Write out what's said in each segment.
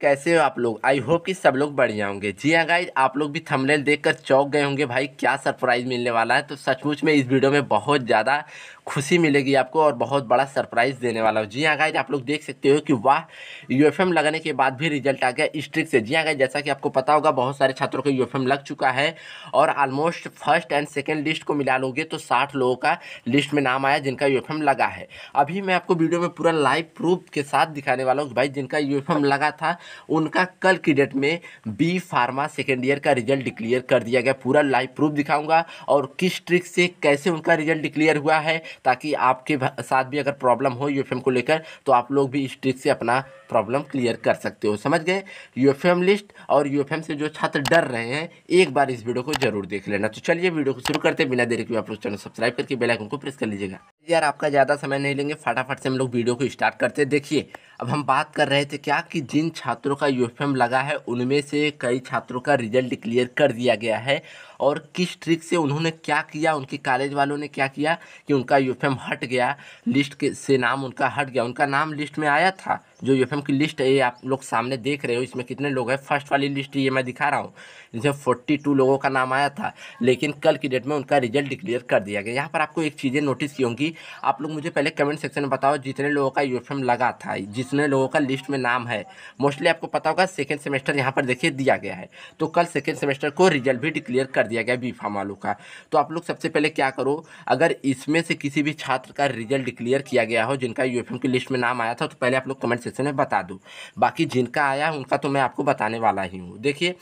कैसे हो आप लोग आई होप कि सब लोग बढ़िया होंगे जी हाँ गाइज आप लोग भी थंबनेल देखकर चौंक गए होंगे भाई क्या सरप्राइज़ मिलने वाला है तो सचमुच में इस वीडियो में बहुत ज़्यादा खुशी मिलेगी आपको और बहुत बड़ा सरप्राइज देने वाला हूँ जी हाँ गाइज आप लोग देख सकते हो कि वाह यू लगाने के बाद भी रिजल्ट आ गया स्ट्रिक से जी हाँ गाइज जैसा कि आपको पता होगा बहुत सारे छात्रों का यू लग चुका है और almost first and second list को मिला लोगे तो साठ लोगों का लिस्ट में नाम आया जिनका यू लगा है अभी मैं आपको वीडियो में पूरा लाइव प्रूफ के साथ दिखाने वाला हूँ भाई जिनका यू लगा था उनका कल की डेट में बी फार्मा सेकेंड ईयर का रिजल्ट डिक्लेयर कर दिया गया पूरा लाइव प्रूफ दिखाऊंगा और किस ट्रिक से कैसे उनका रिजल्ट डिक्लेयर हुआ है ताकि आपके साथ भी अगर प्रॉब्लम हो यू को लेकर तो आप लोग भी इस ट्रिक से अपना प्रॉब्लम क्लियर कर सकते हो समझ गए यू लिस्ट और यू से जो छात्र डर रहे हैं एक बार इस वीडियो को जरूर देख लेना तो चलिए वीडियो को शुरू करते हैं बिना देरी के आप लोग चैनल सब्सक्राइब करके बेलाइकन को प्रेस कर लीजिएगा यार आपका ज़्यादा समय नहीं लेंगे फटाफट से हम लोग वीडियो को स्टार्ट करते हैं देखिए अब हम बात कर रहे थे क्या कि जिन छात्रों का यू लगा है उनमें से कई छात्रों का रिजल्ट क्लियर कर दिया गया है और किस ट्रिक से उन्होंने क्या किया उनके कॉलेज वालों ने क्या किया कि उनका यू हट गया लिस्ट के से नाम उनका हट गया उनका नाम लिस्ट में आया था जो यू की लिस्ट है ये आप लोग सामने देख रहे हो इसमें कितने लोग हैं फर्स्ट वाली लिस्ट ये मैं दिखा रहा हूँ जिसमें फोर्टी टू लोगों का नाम आया था लेकिन कल की डेट में उनका रिजल्ट डिक्लेयर कर दिया गया यहाँ पर आपको एक चीज़ें नोटिस की होंगी आप लोग मुझे पहले कमेंट सेक्शन में बताओ जितने लोगों का यू लगा था जितने लोगों का लिस्ट में नाम है मोस्टली आपको पता होगा सेकेंड सेमेस्टर यहाँ पर देखिए दिया गया है तो कल सेकेंड सेमेस्टर को रिजल्ट भी डिक्लेयर कर दिया गया बी फार्म वालों का तो आप लोग सबसे पहले क्या करो अगर इसमें से किसी भी छात्र का रिजल्ट डिक्लेयर किया गया हो जिनका यू की लिस्ट में नाम आया था तो पहले आप लोग कमेंट डिस्क्रिप्शन तो में बता दूँ बाकी जिनका आया उनका तो मैं आपको बताने वाला ही हूँ देखिए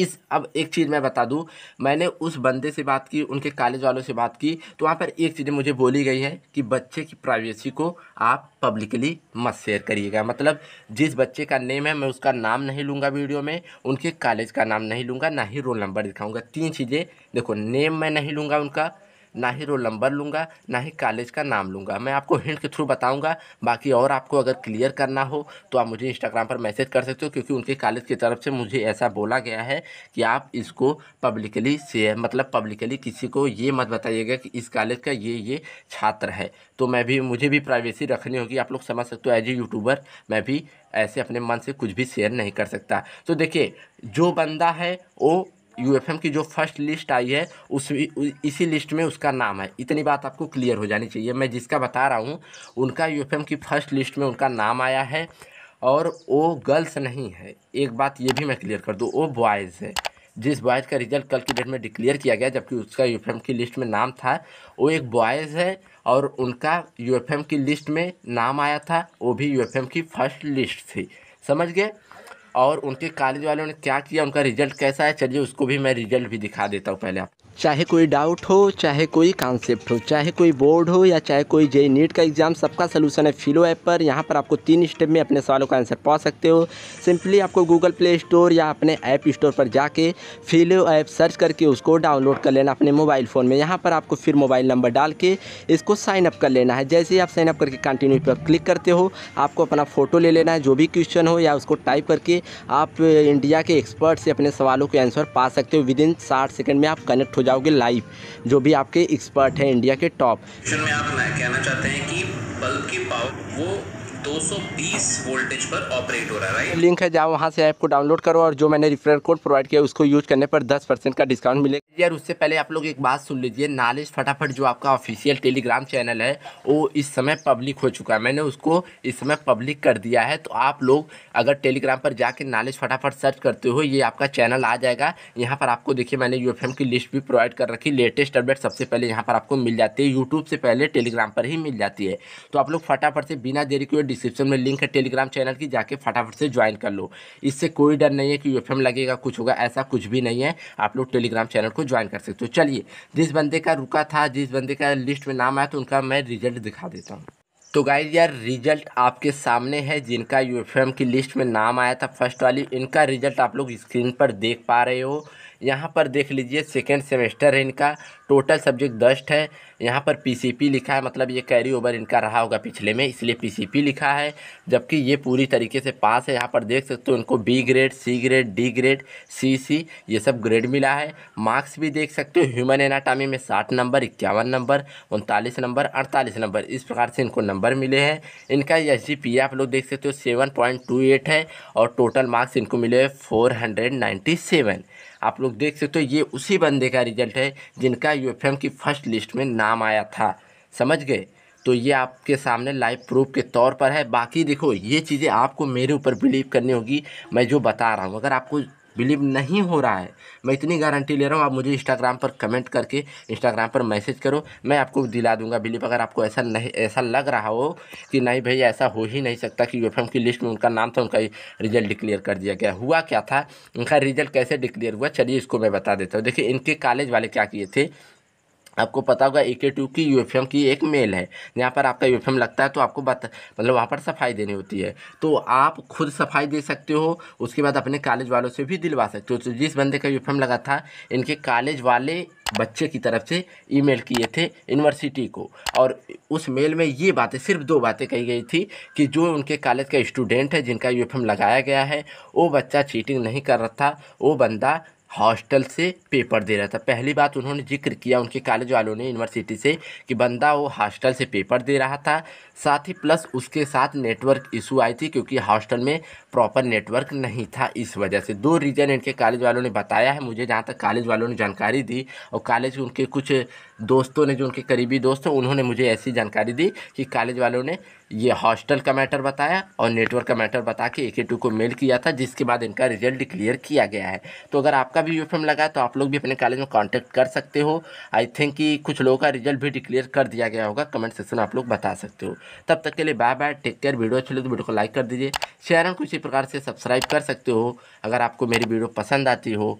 इस अब एक चीज़ मैं बता दूं मैंने उस बंदे से बात की उनके कॉलेज वालों से बात की तो वहाँ पर एक चीज़ मुझे बोली गई है कि बच्चे की प्राइवेसी को आप पब्लिकली मत शेयर करिएगा मतलब जिस बच्चे का नेम है मैं उसका नाम नहीं लूँगा वीडियो में उनके कॉलेज का नाम नहीं लूँगा ना ही रोल नंबर दिखाऊँगा तीन चीज़ें देखो नेम मैं नहीं लूँगा उनका ना ही रोल नंबर लूँगा ना ही कॉलेज का नाम लूँगा मैं आपको हिंट के थ्रू बताऊँगा बाकी और आपको अगर क्लियर करना हो तो आप मुझे इंस्टाग्राम पर मैसेज कर सकते हो क्योंकि उनके कॉलेज की तरफ से मुझे ऐसा बोला गया है कि आप इसको पब्लिकली से मतलब पब्लिकली किसी को ये मत बताइएगा कि इस कॉलेज का ये ये छात्र है तो मैं भी मुझे भी प्राइवेसी रखनी होगी आप लोग समझ सकते हो एज ए यूट्यूबर मैं भी ऐसे अपने मन से कुछ भी शेयर नहीं कर सकता तो देखिए जो बंदा है वो यू की जो फर्स्ट लिस्ट आई है उस इसी लिस्ट में उसका नाम है इतनी बात आपको क्लियर हो जानी चाहिए मैं जिसका बता रहा हूँ उनका यू की फर्स्ट लिस्ट में उनका नाम आया है और वो गर्ल्स नहीं है एक बात ये भी मैं क्लियर कर दूँ वो बॉयज़ है जिस बॉयज़ का रिजल्ट कल की डेट में डिक्लेयर किया गया जबकि उसका यू की लिस्ट में नाम था वो एक बॉयज़ है और उनका यू की लिस्ट में नाम आया था वो भी यू की फर्स्ट लिस्ट थी समझ गए और उनके कॉलेज वालों ने क्या किया उनका रिजल्ट कैसा है चलिए उसको भी मैं रिजल्ट भी दिखा देता हूँ पहले आप चाहे कोई डाउट हो चाहे कोई कॉन्सेप्ट हो चाहे कोई बोर्ड हो या चाहे कोई जे नीट e का एग्ज़ाम सबका सलूशन है फिलो ऐप पर यहाँ पर आपको तीन स्टेप में अपने सवालों का आंसर पा सकते हो सिंपली आपको गूगल प्ले स्टोर या अपने ऐप स्टोर पर जाके फिलो ऐप सर्च करके उसको डाउनलोड कर लेना अपने मोबाइल फ़ोन में यहाँ पर आपको फिर मोबाइल नंबर डाल के इसको साइन अप कर लेना है जैसे ही आप साइनअप करके कंटिन्यू पर क्लिक करते हो आपको अपना फ़ोटो ले लेना है जो भी क्वेश्चन हो या उसको टाइप करके आप इंडिया के एक्सपर्ट से अपने सवालों के आंसर पा सकते हो विद इन साठ सेकेंड में आप कनेक्ट हो जाओगे लाइव जो भी आपके एक्सपर्ट हैं इंडिया के टॉप में आप कहना चाहते हैं कि बल्ब की पावर वो 220 वोल्टेज पर ऑपरेट हो रहा है राइट लिंक है जहाँ वहाँ से ऐप को डाउनलोड करो और जो मैंने रिफरल कोड प्रोवाइड किया उसको यूज करने पर 10 परसेंट का डिस्काउंट मिलेगा यार उससे पहले आप लोग एक बात सुन लीजिए नॉलेज फटाफट जो आपका ऑफिशियल टेलीग्राम चैनल है वो इस समय पब्लिक हो चुका है मैंने उसको इस समय पब्लिक कर दिया है तो आप लोग अगर टेलीग्राम पर जाके नॉलेज फटाफट सर्च करते हो ये आपका चैनल आ जाएगा यहाँ पर आपको देखिए मैंने यू की लिस्ट भी प्रोवाइड कर रखी लेटेस्ट अपडेट सबसे पहले यहाँ पर आपको मिल जाती है यूट्यूब से पहले टेलीग्राम पर ही मिल जाती है तो आप लोग फटाफट से बिना देरी के डिस्क्रिप्शन में लिंक है टेलीग्राम चैनल की जाके फटाफट से ज्वाइन कर लो इससे कोई डर नहीं है कि यूएफएम लगेगा कुछ होगा ऐसा कुछ भी नहीं है आप लोग टेलीग्राम चैनल को ज्वाइन कर सकते हो चलिए जिस बंदे का रुका था जिस बंदे का लिस्ट में नाम आया तो उनका मैं रिजल्ट दिखा देता हूँ तो गाइज यार रिजल्ट आपके सामने है जिनका यूएफएम की लिस्ट में नाम आया था फर्स्ट वाली इनका रिजल्ट आप लोग स्क्रीन पर देख पा रहे हो यहाँ पर देख लीजिए सेकेंड सेमेस्टर है इनका टोटल सब्जेक्ट दस्ट है यहाँ पर पीसीपी लिखा है मतलब ये कैरी ओवर इनका रहा होगा पिछले में इसलिए पीसीपी लिखा है जबकि ये पूरी तरीके से पास है यहाँ पर देख सकते हो इनको B grade C grade D grade C C ये सब ग्रेड मिला है मार्क्स भी देख सकते हो ह्यूमन एनाटामी में साठ नंबर इक्यावन नंबर उनतालीस नंबर अड़तालीस नंबर इस प्रकार से इनको नंबर मिले हैं इनका एस जी आप लोग देख सकते हो सेवन पॉइंट टू एट है और टोटल मार्क्स इनको मिले फोर हंड्रेड नाइन्टी सेवन आप लोग देख सकते हो ये उसी बंदे का रिजल्ट है जिनका यू की फर्स्ट लिस्ट में नाम आया था समझ गए तो ये आपके सामने लाइव प्रूफ के तौर पर है बाकी देखो ये चीज़ें आपको मेरे ऊपर बिलीव करनी होगी मैं जो बता रहा हूँ अगर आपको बिलीव नहीं हो रहा है मैं इतनी गारंटी ले रहा हूँ आप मुझे इंस्टाग्राम पर कमेंट करके इंस्टाग्राम पर मैसेज करो मैं आपको दिला दूंगा बिलीव अगर आपको ऐसा नहीं ऐसा लग रहा हो कि नहीं भाई ऐसा हो ही नहीं सकता कि यूएफएम की लिस्ट में उनका नाम था उनका रिजल्ट डिक्लेयर कर दिया गया हुआ क्या था उनका रिजल्ट कैसे डिक्लेयर हुआ चलिए इसको मैं बता देता हूँ देखिए इनके कॉलेज वाले क्या किए थे आपको पता होगा ए के टू की यू एफ एम की एक मेल है जहाँ पर आपका यू एफ एम लगता है तो आपको बता मतलब वहाँ पर सफाई देनी होती है तो आप खुद सफाई दे सकते हो उसके बाद अपने कॉलेज वालों से भी दिलवा सकते हो तो जिस बंदे का यू एफ एम लगा था इनके कॉलेज वाले बच्चे की तरफ से ईमेल किए थे यूनिवर्सिटी को और उस मेल में ये बातें सिर्फ दो बातें कही गई थी कि जो उनके कॉलेज का स्टूडेंट है जिनका यू लगाया गया है वो बच्चा चीटिंग नहीं कर रहा था वो बंदा हॉस्टल से पेपर दे रहा था पहली बात उन्होंने जिक्र किया उनके कॉलेज वालों ने यूनिवर्सिटी से कि बंदा वो हॉस्टल से पेपर दे रहा था साथ ही प्लस उसके साथ नेटवर्क इशू आई थी क्योंकि हॉस्टल में प्रॉपर नेटवर्क नहीं था इस वजह से दो रीज़न इनके कॉलेज वालों ने बताया है मुझे जहाँ तक कॉलेज वालों ने जानकारी दी और कॉलेज उनके कुछ दोस्तों ने जो उनके करीबी दोस्त हैं उन्होंने मुझे ऐसी जानकारी दी कि कॉलेज वालों ने ये हॉस्टल का मैटर बताया और नेटवर्क का मैटर बता के ए के टू को मेल किया था जिसके बाद इनका रिजल्ट क्लियर किया गया है तो अगर आपका भी यूएफएम लगा तो आप लोग भी अपने कॉलेज में कॉन्टैक्ट कर सकते हो आई थिंक कि कुछ लोगों का रिजल्ट भी डिक्लेयर कर दिया गया होगा कमेंट सेक्शन में आप लोग बता सकते हो तब तक के लिए bye bye take care video अच्छी लगे तो वीडियो को लाइक कर दीजिए शेयर और किसी प्रकार से सब्सक्राइब कर सकते हो अगर आपको मेरी वीडियो पसंद आती हो